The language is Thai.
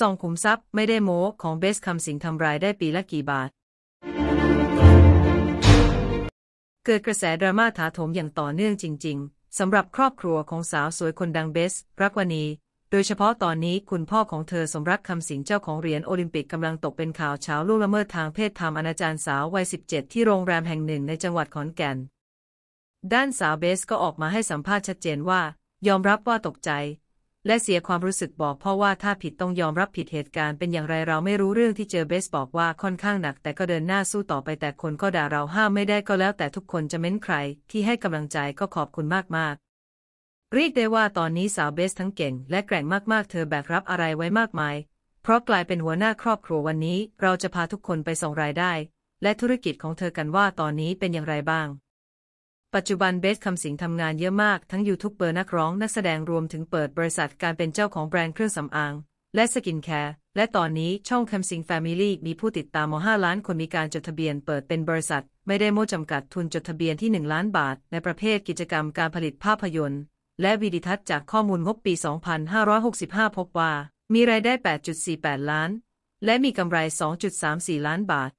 สองขุมทรัพย์ไม่ได้โม้ ของเบสคำสิงทำรายได้ปีละกี่บาท เกิดกระแสดราม่าถาโถมอย่างต่อเนื่องจริง ๆสำหรับครอบครัวของสาวสวยคนดังเบส รักวณีโดยเฉพาะตอนนี้คุณพ่อของเธอสมรักคำสิงเจ้าของเหรียญโอลิมปิกกำลังตกเป็นข่าวเช้าลูกละเมิดทางเพศทำอนาจารสาววัย17 ที่โรงแรมแห่งหนึ่งในจังหวัดขอนแก่น ด้านสาวเบสก็ออกมาให้สัมภาษณ์ชัดเจนว่า ยอมรับว่าตกใจและเสียความรู้สึกบอกพ่อว่าถ้าผิดต้องยอมรับผิดเหตุการณ์เป็นอย่างไรเราไม่รู้เรื่องที่เจอเบสบอกว่าค่อนข้างหนักแต่ก็เดินหน้าสู้ต่อไปแต่คนก็ด่าเราห้ามไม่ได้ก็แล้วแต่ทุกคนจะเม้นใครที่ให้กำลังใจก็ขอบคุณมากมากเรียกได้ว่าตอนนี้สาวเบสทั้งเก่ง และแกร่งมาก ๆ เธอแบกรับอะไรไว้มากมาย เพราะกลายเป็นหัวหน้าครอบครัววันนี้ เราจะพาทุกคนไปส่องรายได้ และธุรกิจของเธอกันว่าตอนนี้เป็นอย่างไรบ้างปัจจุบันเบสคำสิงทำงาน เยอะมากทั้งยูทูบเบอร์นักร้องนักแสดงรวมถึงเปิดบริษัทการเป็นเจ้าของแบรนด์เครื่องสำอาง และสกินแคร์และตอนนี้ช่องคำสิงแฟมิลี่มีผู้ติดตามมห้าล้าน คนมีการจดทะเบียนเปิดเป็นบริษัท ไม่ได้โมจำกัดทุนจดทะเบียนที่ 1 ล้านบาทในประเภทกิจกรรมการผลิตภาพยนตร์ และวิดิทัศน์จากข้อมูลงบปี 2565 พบว่า มีรายได้ 8.48 ล้าน และมีกำไร 2.34 ล้านบาท